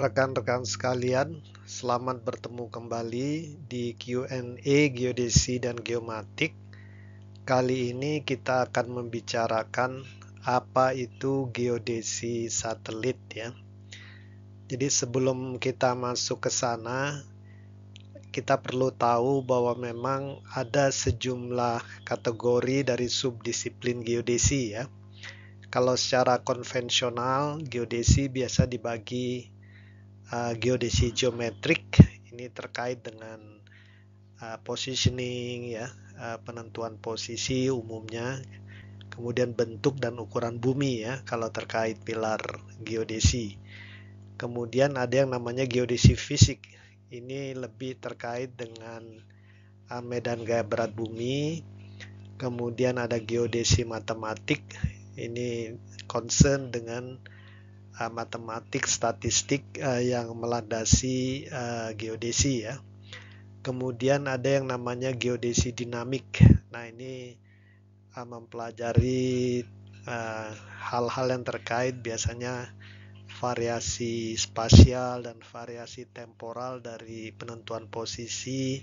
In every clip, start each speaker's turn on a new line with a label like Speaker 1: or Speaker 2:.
Speaker 1: rekan-rekan sekalian, selamat bertemu kembali di Q&A Geodesi dan Geomatik. Kali ini kita akan membicarakan apa itu geodesi satelit ya. Jadi sebelum kita masuk ke sana, kita perlu tahu bahwa memang ada sejumlah kategori dari subdisiplin geodesi ya. Kalau secara konvensional, geodesi biasa dibagi uh, eh, geodesi geometrik ini terkait dengan uh, positioning ya uh, penentuan posisi umumnya kemudian bentuk dan ukuran bumi ya kalau terkait pilar geodesi kemudian ada yang namanya geodesi fisik ini lebih terkait dengan uh, medan gaya berat bumi kemudian ada geodesi matematik ini concern dengan uh, matematik statistik uh, yang melandasi uh, geodesi ya. Kemudian ada yang namanya geodesi dinamik. Nah, ini uh, mempelajari hal-hal uh, yang terkait biasanya variasi spasial dan variasi temporal dari penentuan posisi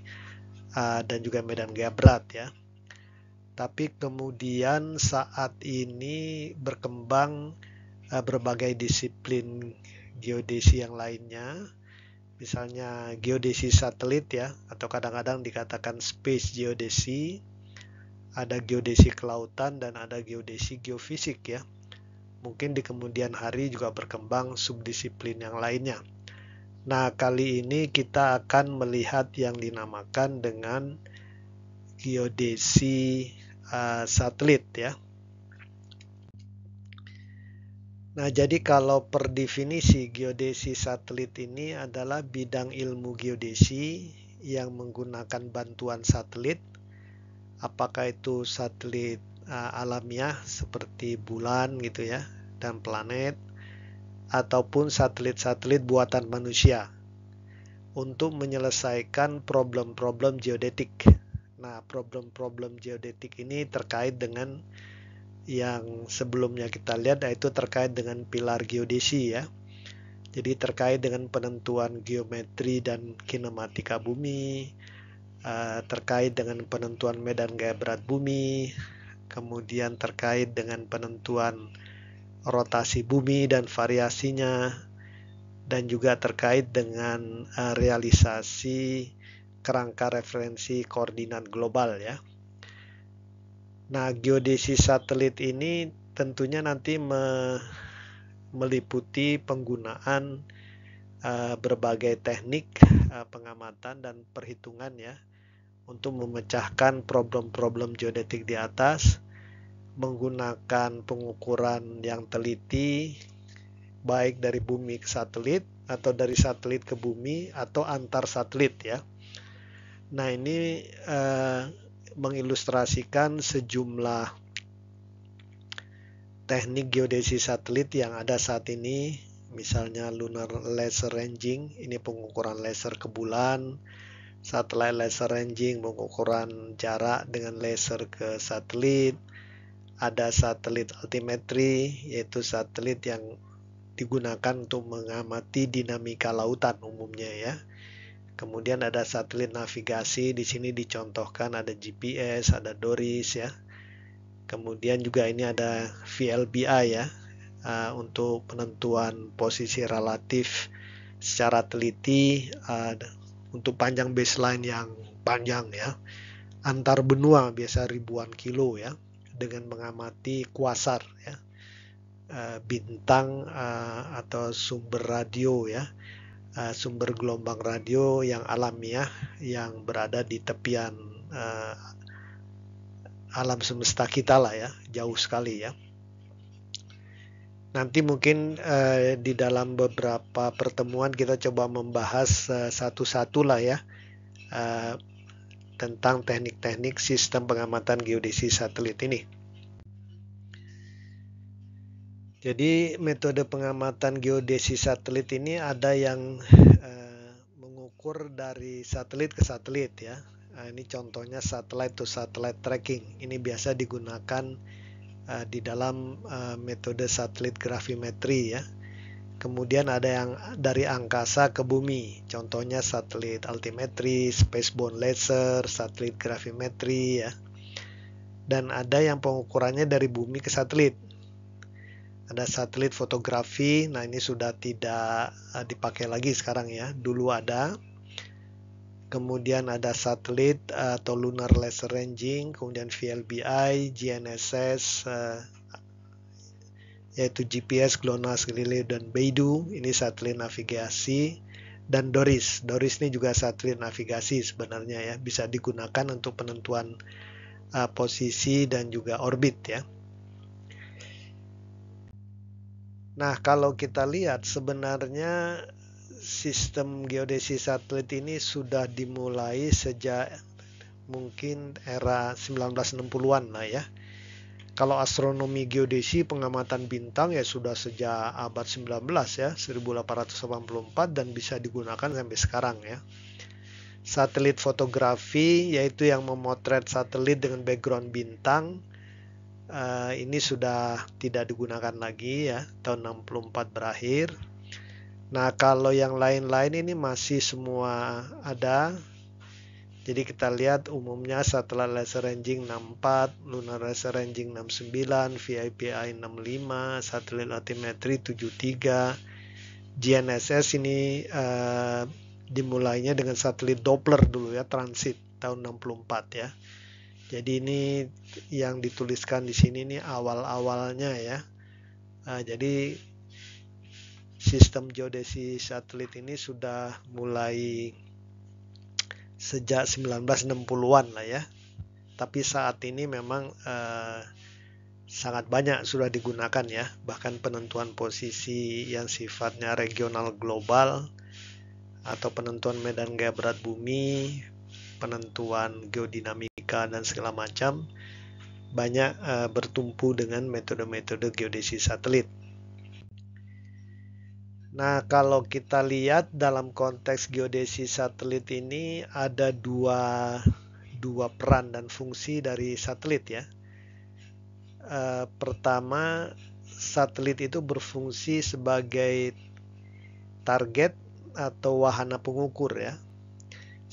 Speaker 1: uh, dan juga medan gaya berat ya. Tapi kemudian saat ini berkembang Eh, berbagai disiplin geodesi yang lainnya misalnya geodesi satelit ya atau kadang-kadang dikatakan space geodesi ada geodesi kelautan dan ada geodesi geofisik ya mungkin di kemudian hari juga berkembang subdisiplin yang lainnya nah kali ini kita akan melihat yang dinamakan dengan geodesi uh, satelit ya Nah, jadi kalau per definisi geodesi satelit ini adalah bidang ilmu geodesi yang menggunakan bantuan satelit. Apakah itu satelit uh, alamiah seperti bulan gitu ya dan planet ataupun satelit-satelit buatan manusia untuk menyelesaikan problem-problem geodetik. Nah, problem-problem geodetik ini terkait dengan yang sebelumnya kita lihat yaitu nah, terkait dengan pilar geodesi ya. Jadi terkait dengan penentuan geometri dan kinematika bumi, eh, terkait dengan penentuan medan gaya berat bumi, kemudian terkait dengan penentuan rotasi bumi dan variasinya, dan juga terkait dengan eh, realisasi kerangka referensi koordinat global ya. Nah, geodesi satelit ini tentunya nanti me meliputi penggunaan uh, berbagai teknik uh, pengamatan dan perhitungan ya untuk memecahkan problem-problem geodetik di atas menggunakan pengukuran yang teliti baik dari bumi ke satelit atau dari satelit ke bumi atau antar satelit ya. Nah, ini uh, mengilustrasikan sejumlah teknik geodesi satelit yang ada saat ini, misalnya lunar laser ranging, ini pengukuran laser ke bulan, satelit laser ranging pengukuran jarak dengan laser ke satelit, ada satelit altimetri, yaitu satelit yang digunakan untuk mengamati dinamika lautan umumnya ya Kemudian ada satelit navigasi, di sini dicontohkan ada GPS, ada DORIS ya. Kemudian juga ini ada VLBI ya, eh, untuk penentuan posisi relatif secara teliti eh, untuk panjang baseline yang panjang ya antar benua biasa ribuan kilo ya dengan mengamati kuasar ya eh, bintang atau sumber radio ya Eh, sumber gelombang radio yang alamiah yang berada di tepian uh, alam semesta kita lah ya, jauh sekali ya. Nanti mungkin uh, di dalam beberapa pertemuan kita coba membahas uh, satu-satu lah ya uh, tentang teknik-teknik sistem pengamatan geodesi satelit ini. Jadi metode pengamatan geodesi satelit ini ada yang eh, mengukur dari satelit ke satelit ya. Nah, ini contohnya satelit to satelit tracking. Ini biasa digunakan eh, di dalam eh, metode satelit gravimetri ya. Kemudian ada yang dari angkasa ke bumi. Contohnya satelit altimetri, spaceborne laser, satelit gravimetri ya. Dan ada yang pengukurannya dari bumi ke satelit ada satelit fotografi. Nah, ini sudah tidak eh, dipakai lagi sekarang ya. Dulu ada. Kemudian ada satelit eh, atau lunar laser ranging, kemudian VLBI, GNSS, eh, yaitu GPS, GLONASS, Galileo, dan Beidou. Ini satelit navigasi dan Doris. Doris ini juga satelit navigasi sebenarnya ya, bisa digunakan untuk penentuan posisi dan juga orbit ya. Nah, kalau kita lihat sebenarnya sistem geodesi satelit ini sudah dimulai sejak mungkin era 1960-an lah ya. Kalau astronomi geodesi pengamatan bintang ya sudah sejak abad 19 ya, 1884 dan bisa digunakan sampai sekarang ya. Satelit fotografi yaitu yang memotret satelit dengan background bintang uh, ini sudah tidak digunakan lagi ya tahun 64 berakhir nah kalau yang lain-lain ini masih semua ada jadi kita lihat umumnya setelah Laser Ranging 64, Lunar Laser Ranging 69, VIPI 65, Satelit Altimetry 73, GNSS ini uh, dimulainya dengan satelit Doppler dulu ya, transit tahun 64 ya. Jadi ini yang dituliskan di sini ini awal-awalnya ya. Nah, jadi sistem geodesi satelit ini sudah mulai sejak 1960-an lah ya. Tapi saat ini memang eh, sangat banyak sudah digunakan ya. Bahkan penentuan posisi yang sifatnya regional global atau penentuan medan gaya berat bumi, penentuan geodinamik geodesika dan segala macam banyak uh, bertumpu dengan metode-metode geodesi satelit. Nah, kalau kita lihat dalam konteks geodesi satelit ini ada dua, dua peran dan fungsi dari satelit ya. E, pertama, satelit itu berfungsi sebagai target atau wahana pengukur ya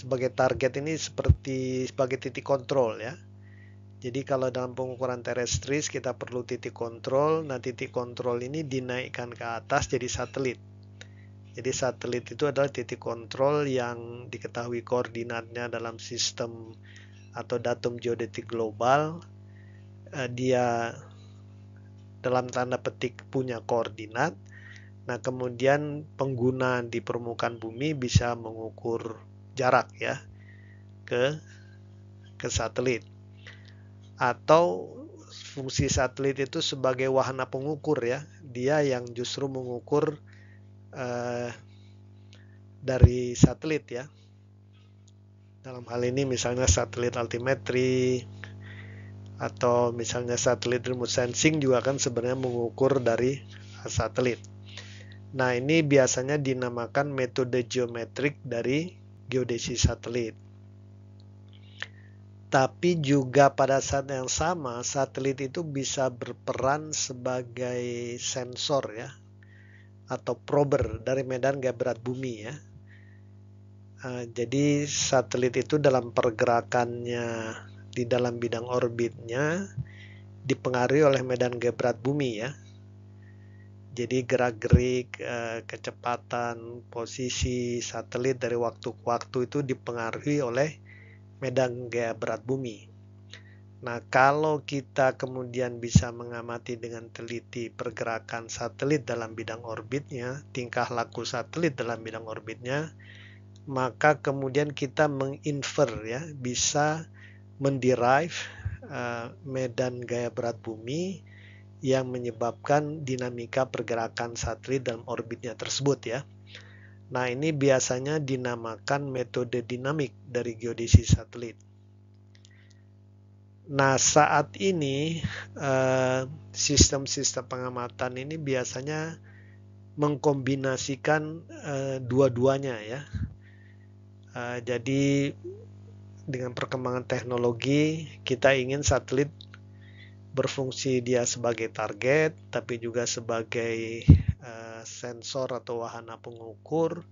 Speaker 1: sebagai target ini seperti sebagai titik kontrol ya. Jadi kalau dalam pengukuran terestris kita perlu titik kontrol. Nah, titik kontrol ini dinaikkan ke atas jadi satelit. Jadi satelit itu adalah titik kontrol yang diketahui koordinatnya dalam sistem atau datum geodetik global. Eh, dia dalam tanda petik punya koordinat. Nah, kemudian pengguna di permukaan bumi bisa mengukur jarak ya ke ke satelit atau fungsi satelit itu sebagai wahana pengukur ya dia yang justru mengukur eh, dari satelit ya dalam hal ini misalnya satelit altimetri atau misalnya satelit remote sensing juga kan sebenarnya mengukur dari satelit. Nah, ini biasanya dinamakan metode geometrik dari geodesi satelit. Tapi juga pada saat yang sama satelit itu bisa berperan sebagai sensor ya atau prober dari medan gaya berat bumi ya. Eh, jadi satelit itu dalam pergerakannya di dalam bidang orbitnya dipengaruhi oleh medan gaya bumi ya jadi gerak-gerik, eh, kecepatan, posisi satelit dari waktu ke waktu itu dipengaruhi oleh medan gaya berat bumi. Nah, kalau kita kemudian bisa mengamati dengan teliti pergerakan satelit dalam bidang orbitnya, tingkah laku satelit dalam bidang orbitnya, maka kemudian kita menginfer ya, bisa menderive uh, medan gaya berat bumi yang menyebabkan dinamika pergerakan satelit dalam orbitnya tersebut ya. Nah, ini biasanya dinamakan metode dinamik dari geodesi satelit. Nah, saat ini eh, sistem-sistem pengamatan ini biasanya mengkombinasikan eh, dua-duanya ya. Eh, jadi dengan perkembangan teknologi, kita ingin satelit berfungsi dia sebagai target tapi juga sebagai uh, sensor atau wahana pengukur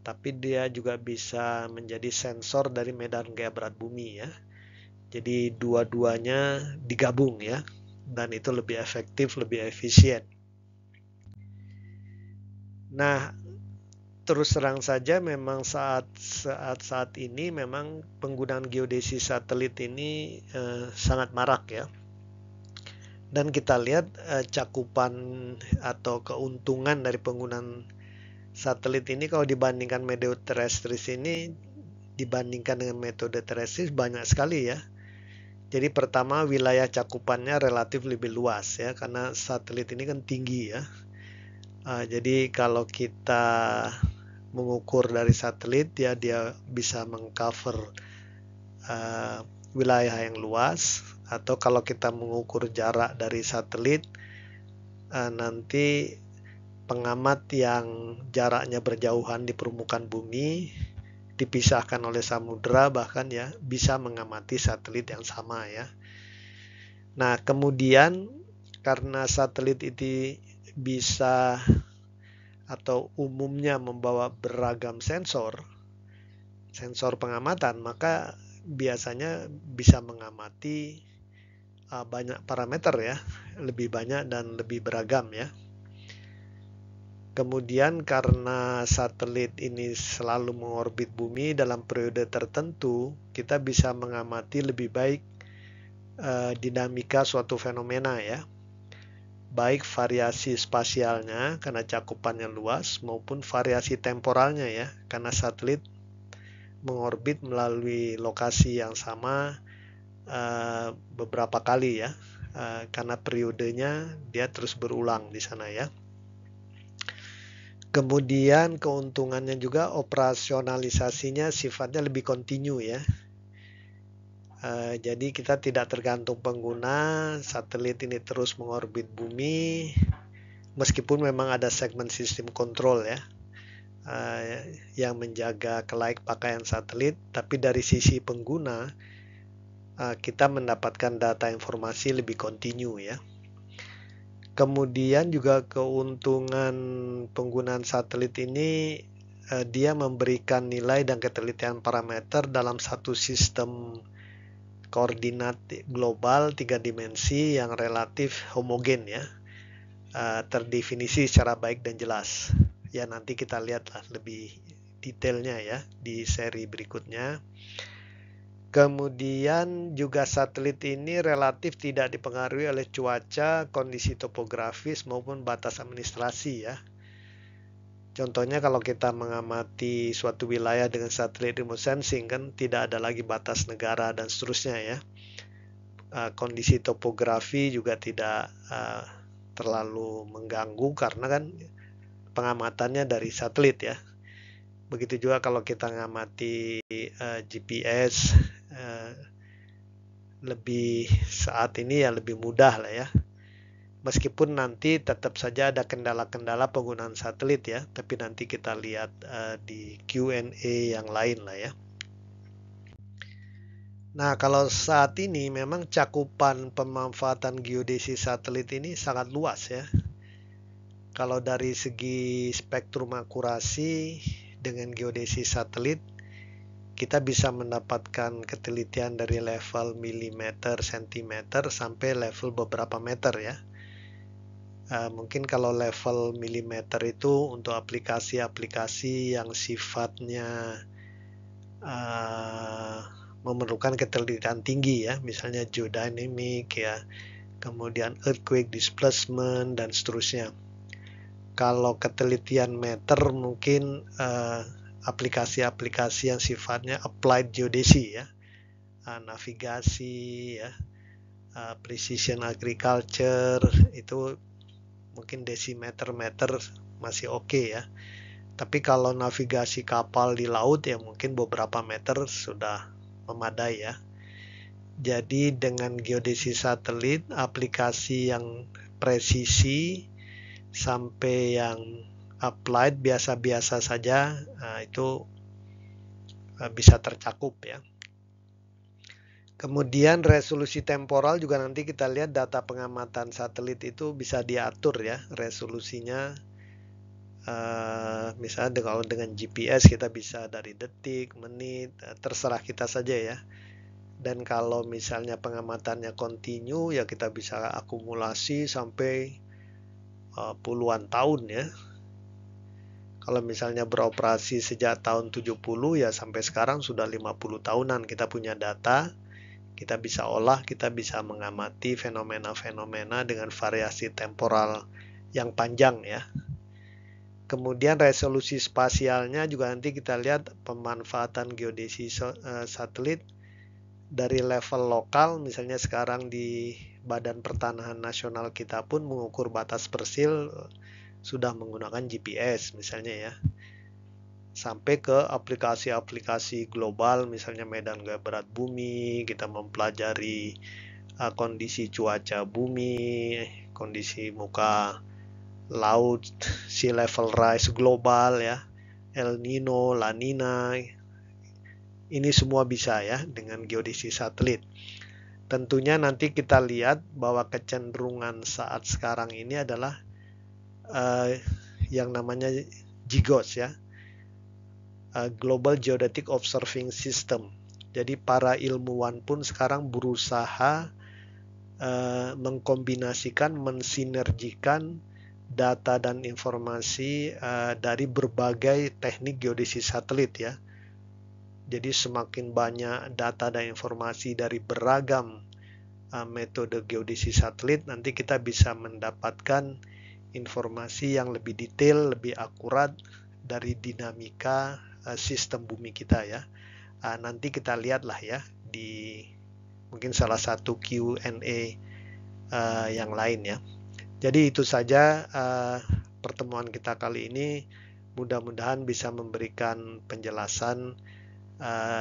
Speaker 1: tapi dia juga bisa menjadi sensor dari medan gaya berat bumi ya jadi dua-duanya digabung ya dan itu lebih efektif lebih efisien nah terus terang saja memang saat saat saat ini memang penggunaan geodesi satelit ini eh, sangat marak ya dan kita lihat eh, cakupan atau keuntungan dari penggunaan satelit ini kalau dibandingkan metode terestris ini dibandingkan dengan metode terestris banyak sekali ya. Jadi pertama wilayah cakupannya relatif lebih luas ya karena satelit ini kan tinggi ya. eh, jadi kalau kita mengukur dari satelit ya dia bisa mengcover uh, wilayah yang luas atau kalau kita mengukur jarak dari satelit eh, nanti pengamat yang jaraknya berjauhan di permukaan bumi dipisahkan oleh samudra bahkan ya bisa mengamati satelit yang sama ya. Nah, kemudian karena satelit itu bisa atau umumnya membawa beragam sensor sensor pengamatan maka biasanya bisa mengamati uh, banyak parameter ya, lebih banyak dan lebih beragam ya. Kemudian karena satelit ini selalu mengorbit bumi dalam periode tertentu, kita bisa mengamati lebih baik eh, dinamika suatu fenomena ya. Baik variasi spasialnya karena cakupannya luas maupun variasi temporalnya ya, karena satelit mengorbit melalui lokasi yang sama uh, beberapa kali ya uh, karena periodenya dia terus berulang di sana ya kemudian keuntungannya juga operasionalisasinya sifatnya lebih kontinu ya Uh, jadi kita tidak tergantung pengguna, satelit ini terus mengorbit bumi, meskipun memang ada segmen sistem kontrol ya, uh, yang menjaga kelaik pakaian satelit, tapi dari sisi pengguna Eh, kita mendapatkan data informasi lebih kontinu ya. Kemudian juga keuntungan penggunaan satelit ini eh, dia memberikan nilai dan ketelitian parameter dalam satu sistem koordinat global tiga dimensi yang relatif homogen ya. Eh, terdefinisi secara baik dan jelas. Ya nanti kita lihatlah lebih detailnya ya di seri berikutnya. Kemudian juga satelit ini relatif tidak dipengaruhi oleh cuaca, kondisi topografis maupun batas administrasi ya. Contohnya kalau kita mengamati suatu wilayah dengan satelit remote sensing kan tidak ada lagi batas negara dan seterusnya ya. Ah, kondisi topografi juga tidak ah, terlalu mengganggu karena kan pengamatannya dari satelit ya. Begitu juga kalau kita mengamati eh, GPS Eh, lebih saat ini ya lebih mudah lah ya meskipun nanti tetap saja ada kendala-kendala penggunaan satelit ya, tapi nanti kita lihat uh, di Q&A yang lain lah ya. Nah, kalau saat ini memang cakupan pemanfaatan geodesi satelit ini sangat luas ya. Kalau dari segi spektrum akurasi dengan geodesi satelit kita bisa mendapatkan ketelitian dari level milimeter, sentimeter sampai level beberapa meter ya. Uh, mungkin kalau level milimeter itu untuk aplikasi-aplikasi yang sifatnya uh, memerlukan ketelitian tinggi ya, misalnya geodynamic ya, kemudian earthquake displacement dan seterusnya. Kalau ketelitian meter mungkin uh, aplikasi-aplikasi yang sifatnya applied geodesi ya, ah, navigasi ya, ah, precision agriculture itu mungkin desimeter meter masih oke okay ya. Tapi kalau navigasi kapal di laut ya mungkin beberapa meter sudah memadai ya. Jadi dengan geodesi satelit, aplikasi yang presisi sampai yang applied biasa-biasa saja uh, itu eh, bisa tercakup ya. Kemudian resolusi temporal juga nanti kita lihat data pengamatan satelit itu bisa diatur ya resolusinya. Uh, misalnya kalau dengan GPS kita bisa dari detik, menit, terserah kita saja ya. Dan kalau misalnya pengamatannya continue ya kita bisa akumulasi sampai uh, puluhan tahun ya kalau misalnya beroperasi sejak tahun 70 ya sampai sekarang sudah 50 tahunan kita punya data, kita bisa olah, kita bisa mengamati fenomena-fenomena dengan variasi temporal yang panjang ya. Kemudian resolusi spasialnya juga nanti kita lihat pemanfaatan geodesi eh, satelit dari level lokal misalnya sekarang di Badan Pertanahan Nasional kita pun mengukur batas persil sudah menggunakan GPS misalnya ya sampai ke aplikasi-aplikasi global misalnya medan gaya berat bumi kita mempelajari uh, kondisi cuaca bumi kondisi muka laut sea level rise global ya El Nino La Nina ini semua bisa ya dengan geodesi satelit tentunya nanti kita lihat bahwa kecenderungan saat sekarang ini adalah uh, yang namanya GIGOS ya, uh, Global Geodetic Observing System. Jadi para ilmuwan pun sekarang berusaha uh, mengkombinasikan, mensinergikan data dan informasi uh, dari berbagai teknik geodesi satelit ya. Jadi semakin banyak data dan informasi dari beragam uh, metode geodesi satelit, nanti kita bisa mendapatkan informasi yang lebih detail, lebih akurat dari dinamika eh, sistem bumi kita ya. Eh, nanti kita lihatlah ya di mungkin salah satu Q&A eh, yang lain ya. Jadi itu saja pertemuan kita kali ini. Mudah-mudahan bisa memberikan penjelasan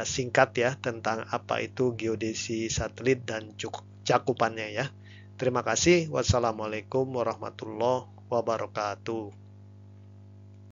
Speaker 1: singkat ya tentang apa itu geodesi satelit dan cukup cakupannya ya. Terima kasih. Wassalamualaikum warahmatullahi wabarakatuh.